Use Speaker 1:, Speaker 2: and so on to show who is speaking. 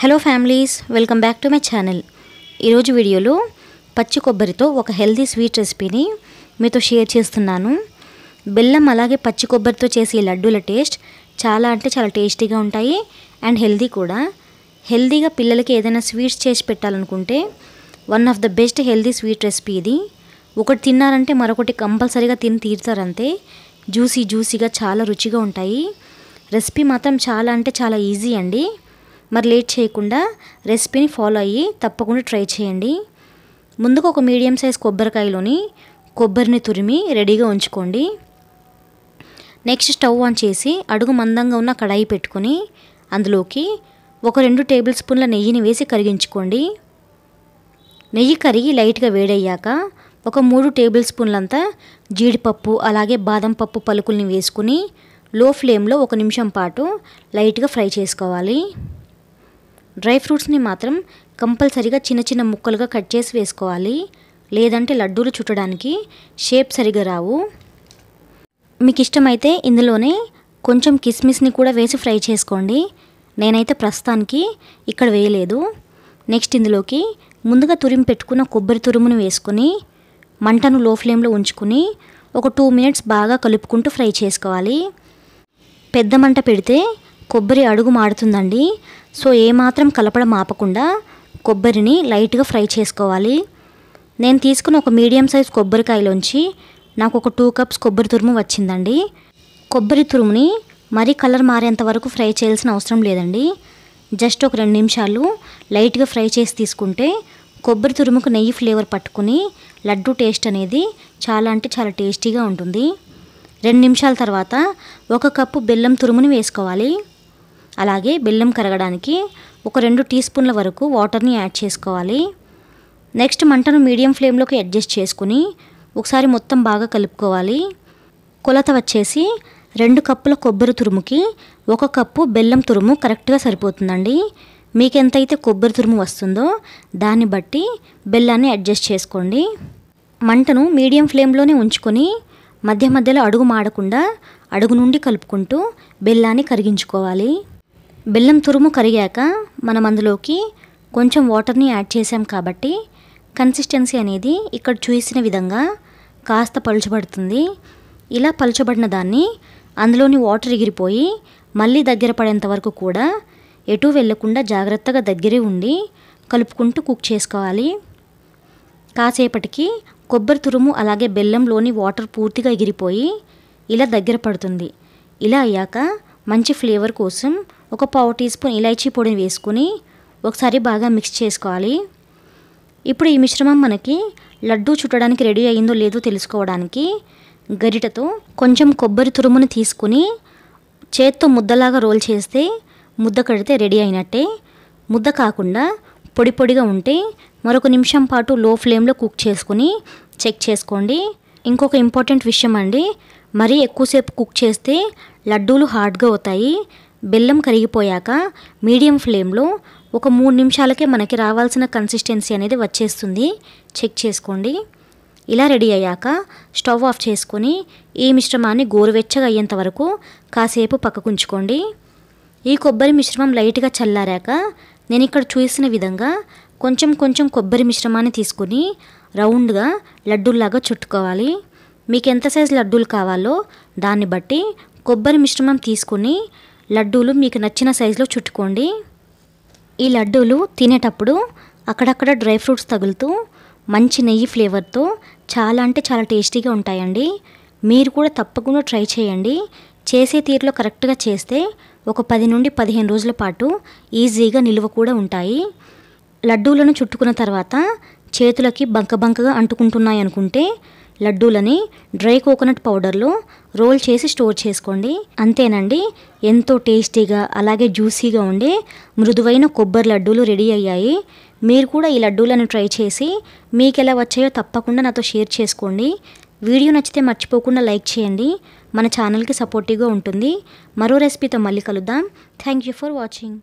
Speaker 1: hello families welcome back to my channel ఈరోజు వీడియోలో పచ్చి కొబ్బరితో ఒక హెల్దీ స్వీట్ రెసిపీని మీతో షేర్ చేస్తున్నాను బెల్లం అలాగే పచ్చి కొబ్బరితో చేసే లడ్డూల టేస్ట్ చాలా అంటే చాలా టేస్టీగా ఉంటాయి అండ్ హెల్దీ కూడా హెల్దీగా పిల్లలకి ఏదైనా స్వీట్స్ చేసి పెట్టాలనుకుంటే one of the best healthy sweet recipe ఇది ఒకటి తిన్నారంటే మరొకటి కంపల్సరీగా తిని తీరుతారంతే జ్యూసీ జ్యూసీగా చాలా రుచిగా ఉంటాయి రెసిపీ మాత్రం చాలా అంటే చాలా ఈజీ అండి మరి లేట్ చేయకుండా రెసిపీని ఫాలో అయ్యి తప్పకుండా ట్రై చేయండి ముందుగా ఒక మీడియం సైజ్ కొబ్బరికాయలోని కొబ్బరిని తురిమి రెడీగా ఉంచుకోండి నెక్స్ట్ స్టవ్ ఆన్ చేసి అడుగు మందంగా ఉన్న కడాయి పెట్టుకొని అందులోకి ఒక రెండు టేబుల్ స్పూన్ల నెయ్యిని వేసి కరిగించుకోండి నెయ్యి కరిగి లైట్గా వేడయ్యాక ఒక మూడు టేబుల్ స్పూన్లంతా జీడిపప్పు అలాగే బాదం పప్పు పలుకుల్ని వేసుకుని లో ఫ్లేమ్లో ఒక నిమిషం పాటు లైట్గా ఫ్రై చేసుకోవాలి డ్రై ఫ్రూట్స్ని మాత్రం కంపల్సరీగా చిన్న చిన్న ముక్కలుగా కట్ చేసి వేసుకోవాలి లేదంటే లడ్డూలు చుట్టడానికి షేప్ సరిగా రావు మీకు ఇష్టమైతే ఇందులోనే కొంచెం కిస్మిస్ని కూడా వేసి ఫ్రై చేసుకోండి నేనైతే ప్రస్తుతానికి ఇక్కడ వేయలేదు నెక్స్ట్ ఇందులోకి ముందుగా తురిమి పెట్టుకున్న కొబ్బరి తురుమును వేసుకుని మంటను లో ఫ్లేమ్లో ఉంచుకుని ఒక టూ మినిట్స్ బాగా కలుపుకుంటూ ఫ్రై చేసుకోవాలి పెద్ద మంట పెడితే కొబ్బరి అడుగు మాడుతుందండి సో ఏమాత్రం కలపడం ఆపకుండా కొబ్బరిని లైట్గా ఫ్రై చేసుకోవాలి నేను తీసుకున్న ఒక మీడియం సైజ్ కొబ్బరికాయలోంచి నాకు ఒక టూ కప్స్ కొబ్బరి తురుము వచ్చిందండి కొబ్బరి తురుముని మరీ కలర్ మారేంత వరకు ఫ్రై చేయాల్సిన అవసరం లేదండి జస్ట్ ఒక రెండు నిమిషాలు లైట్గా ఫ్రై చేసి తీసుకుంటే కొబ్బరి తురుముకు నెయ్యి ఫ్లేవర్ పట్టుకుని లడ్డు టేస్ట్ అనేది చాలా అంటే చాలా టేస్టీగా ఉంటుంది రెండు నిమిషాల తర్వాత ఒక కప్పు బెల్లం తురుముని వేసుకోవాలి అలాగే బెల్లం కరగడానికి ఒక రెండు టీ స్పూన్ల వరకు వాటర్ని యాడ్ చేసుకోవాలి నెక్స్ట్ మంటను మీడియం ఫ్లేమ్లోకి అడ్జస్ట్ చేసుకుని ఒకసారి మొత్తం బాగా కలుపుకోవాలి కొలత వచ్చేసి రెండు కప్పుల కొబ్బరి తురుముకి ఒక కప్పు బెల్లం తురుము కరెక్ట్గా సరిపోతుందండి మీకు ఎంతైతే కొబ్బరి తురుము వస్తుందో దాన్ని బట్టి బెల్లాన్ని అడ్జస్ట్ చేసుకోండి మంటను మీడియం ఫ్లేమ్లోనే ఉంచుకొని మధ్య మధ్యలో అడుగు మాడకుండా అడుగు నుండి కలుపుకుంటూ బెల్లాన్ని కరిగించుకోవాలి బెల్లం తురుము కరిగాక మనం అందులోకి కొంచెం వాటర్ని యాడ్ చేసాం కాబట్టి కన్సిస్టెన్సీ అనేది ఇక్కడ చూసిన విధంగా కాస్త పలుచబడుతుంది ఇలా పలుచబడిన దాన్ని అందులోని వాటర్ ఎగిరిపోయి మళ్ళీ దగ్గర పడేంత వరకు కూడా ఎటు వెళ్లకుండా జాగ్రత్తగా దగ్గరే ఉండి కలుపుకుంటూ కుక్ చేసుకోవాలి కాసేపటికి కొబ్బరి తురుము అలాగే బెల్లంలోని వాటర్ పూర్తిగా ఎగిరిపోయి ఇలా దగ్గర పడుతుంది ఇలా అయ్యాక మంచి ఫ్లేవర్ కోసం ఒక పావు టీ స్పూన్ ఇలాచీ పొడిని వేసుకుని ఒకసారి బాగా మిక్స్ చేసుకోవాలి ఇప్పుడు ఈ మిశ్రమం మనకి లడ్డు చుట్టడానికి రెడీ అయిందో లేదో తెలుసుకోవడానికి గరిటతో కొంచెం కొబ్బరి తురుముని తీసుకుని చేత్తో ముద్దలాగా రోల్ చేస్తే ముద్ద కడితే రెడీ అయినట్టే ముద్ద కాకుండా పొడి పొడిగా ఉంటే మరొక నిమిషం పాటు లో ఫ్లేమ్లో కుక్ చేసుకుని చెక్ చేసుకోండి ఇంకొక ఇంపార్టెంట్ విషయం అండి మరీ ఎక్కువసేపు కుక్ చేస్తే లడ్డూలు హార్డ్గా అవుతాయి బెల్లం కరిగిపోయాక మీడియం ఫ్లేమ్లో ఒక మూడు నిమిషాలకే మనకి రావాల్సిన కన్సిస్టెన్సీ అనేది వచ్చేస్తుంది చెక్ చేసుకోండి ఇలా రెడీ అయ్యాక స్టవ్ ఆఫ్ చేసుకొని ఈ మిశ్రమాన్ని గోరువెచ్చగా అయ్యేంత వరకు కాసేపు పక్కకుంచుకోండి ఈ కొబ్బరి మిశ్రమం లైట్గా చల్లారాక నేను ఇక్కడ చూసిన విధంగా కొంచెం కొంచెం కొబ్బరి మిశ్రమాన్ని తీసుకుని రౌండ్గా లడ్డూల్లాగా చుట్టుకోవాలి మీకు ఎంత సైజు లడ్డూలు కావాలో దాన్ని బట్టి కొబ్బరి మిశ్రమం తీసుకుని లడ్డూలు మీకు నచ్చిన సైజులో చుట్టుకోండి ఈ లడ్డూలు తినేటప్పుడు అక్కడక్కడ డ్రై ఫ్రూట్స్ తగులుతూ మంచి నెయ్యి ఫ్లేవర్తో చాలా అంటే చాలా టేస్టీగా ఉంటాయండి మీరు కూడా తప్పకుండా ట్రై చేయండి చేసే తీరులో కరెక్ట్గా చేస్తే ఒక పది నుండి పదిహేను రోజుల పాటు ఈజీగా నిలువ కూడా ఉంటాయి లడ్డూలను చుట్టుకున్న తర్వాత చేతులకి బంకబంకగా అంటుకుంటున్నాయి అనుకుంటే లడ్డూలని డ్రై కోకోనట్ పౌడర్లో రోల్ చేసి స్టోర్ చేసుకోండి అంతేనండి ఎంతో టేస్టీగా అలాగే జ్యూసీగా ఉండే మృదువైన కొబ్బరి లడ్డూలు రెడీ అయ్యాయి మీరు కూడా ఈ లడ్డూలను ట్రై చేసి మీకు ఎలా వచ్చాయో తప్పకుండా నాతో షేర్ చేసుకోండి వీడియో నచ్చితే మర్చిపోకుండా లైక్ చేయండి మన ఛానల్కి సపోర్టివ్గా ఉంటుంది మరో రెసిపీతో మళ్ళీ కలుద్దాం థ్యాంక్ యూ ఫర్ వాచింగ్